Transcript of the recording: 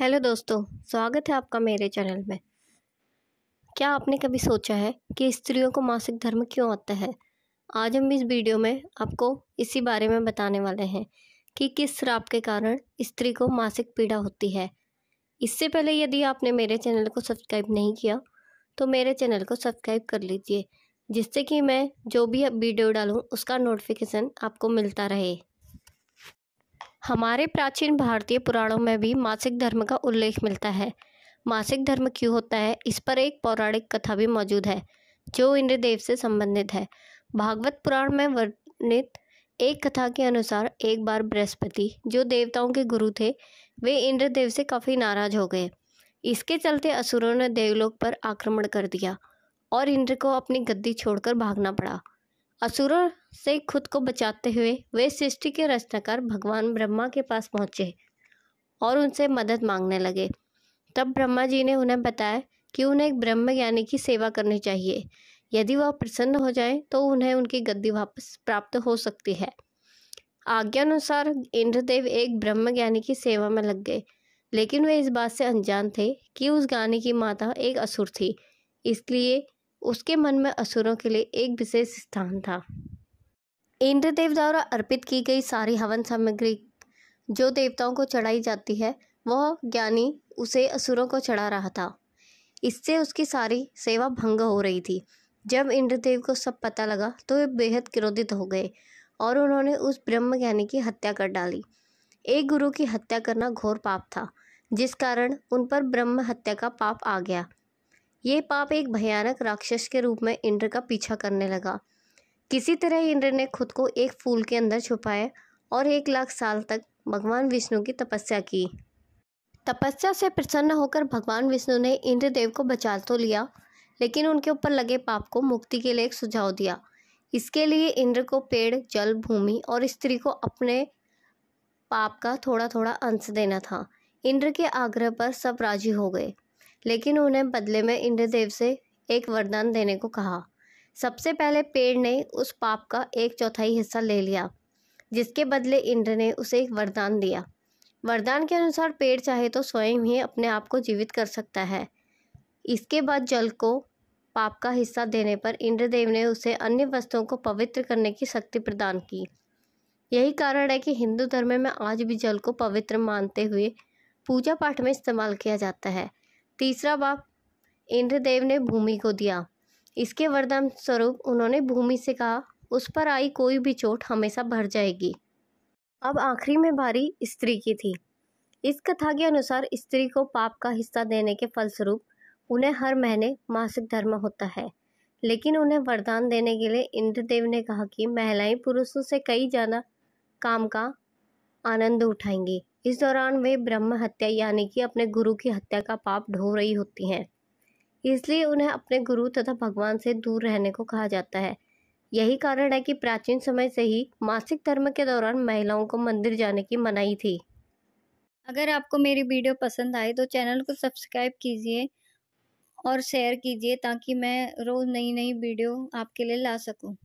hello दोस्तों स्वागत है आपका मेरे चैनल में क्या आपने कभी सोचा है कि स्त्रियों को मासिक धर्म क्यों आता है आज हम इस वीडियो में आपको इसी बारे में बताने वाले हैं कि किस श्राप के कारण स्त्री को मासिक पीड़ा होती है इससे पहले यदि आपने मेरे चैनल को सब्सक्राइब नहीं किया तो मेरे चैनल को सब्सक्राइब कर लीजिए जिससे कि मैं जो भी वीडियो डालूँ उसका नोटिफिकेशन आपको मिलता रहे हमारे प्राचीन भारतीय पुराणों में भी मासिक धर्म का उल्लेख मिलता है मासिक धर्म क्यों होता है इस पर एक पौराणिक कथा भी मौजूद है जो इंद्रदेव से संबंधित है भागवत पुराण में वर्णित एक कथा के अनुसार एक बार बृहस्पति जो देवताओं के गुरु थे वे इंद्रदेव से काफ़ी नाराज हो गए इसके चलते असुरों ने देवलोक पर आक्रमण कर दिया और इंद्र को अपनी गद्दी छोड़कर भागना पड़ा असुरों से खुद को बचाते हुए वे सृष्टि के रचनाकार भगवान ब्रह्मा के पास पहुँचे और उनसे मदद मांगने लगे तब ब्रह्मा जी ने उन्हें बताया कि उन्हें एक ब्रह्म ज्ञानी की सेवा करनी चाहिए यदि वह प्रसन्न हो जाए तो उन्हें उनकी गद्दी वापस प्राप्त हो सकती है आज्ञानुसार इंद्रदेव एक ब्रह्म ज्ञानी की सेवा में लग गए लेकिन वे इस बात से अनजान थे कि उस गाने की माता एक असुर थी इसलिए उसके मन में असुरों के लिए एक विशेष स्थान था इंद्रदेव द्वारा अर्पित की गई सारी हवन सामग्री जो देवताओं को चढ़ाई जाती है वह ज्ञानी उसे असुरों को चढ़ा रहा था इससे उसकी सारी सेवा भंग हो रही थी जब इंद्रदेव को सब पता लगा तो वे बेहद क्रोधित हो गए और उन्होंने उस ब्रह्म ज्ञानी की हत्या कर डाली एक गुरु की हत्या करना घोर पाप था जिस कारण उन पर ब्रह्म हत्या का पाप आ गया ये पाप एक भयानक राक्षस के रूप में इंद्र का पीछा करने लगा किसी तरह इंद्र ने खुद को एक फूल के अंदर छुपाए और एक लाख साल तक भगवान विष्णु की तपस्या की तपस्या से प्रसन्न होकर भगवान विष्णु ने इंद्रदेव को बचा तो लिया लेकिन उनके ऊपर लगे पाप को मुक्ति के लिए एक सुझाव दिया इसके लिए इंद्र को पेड़ जल भूमि और स्त्री को अपने पाप का थोड़ा थोड़ा अंश देना था इंद्र के आग्रह पर सब राजी हो गए लेकिन उन्हें बदले में इंद्रदेव से एक वरदान देने को कहा सबसे पहले पेड़ ने उस पाप का एक चौथाई हिस्सा ले लिया जिसके बदले इंद्र ने उसे एक वरदान दिया वरदान के अनुसार पेड़ चाहे तो स्वयं ही अपने आप को जीवित कर सकता है इसके बाद जल को पाप का हिस्सा देने पर इंद्रदेव ने उसे अन्य वस्तुओं को पवित्र करने की शक्ति प्रदान की यही कारण है कि हिंदू धर्म में आज भी जल को पवित्र मानते हुए पूजा पाठ में इस्तेमाल किया जाता है तीसरा बाप इंद्रदेव ने भूमि को दिया इसके वरदान स्वरूप उन्होंने भूमि से कहा उस पर आई कोई भी चोट हमेशा भर जाएगी अब आखिरी में भारी स्त्री की थी इस कथा के अनुसार स्त्री को पाप का हिस्सा देने के फलस्वरूप उन्हें हर महीने मासिक धर्म होता है लेकिन उन्हें वरदान देने के लिए इंद्रदेव ने कहा कि महिलाएं पुरुषों से कई ज़्यादा काम का आनंद उठाएंगी इस दौरान वे ब्रह्म हत्या यानी कि अपने गुरु की हत्या का पाप ढो रही होती हैं इसलिए उन्हें अपने गुरु तथा भगवान से दूर रहने को कहा जाता है यही कारण है कि प्राचीन समय से ही मासिक धर्म के दौरान महिलाओं को मंदिर जाने की मनाही थी अगर आपको मेरी वीडियो पसंद आए तो चैनल को सब्सक्राइब कीजिए और शेयर कीजिए ताकि मैं रोज़ नई नई वीडियो आपके लिए ला सकूँ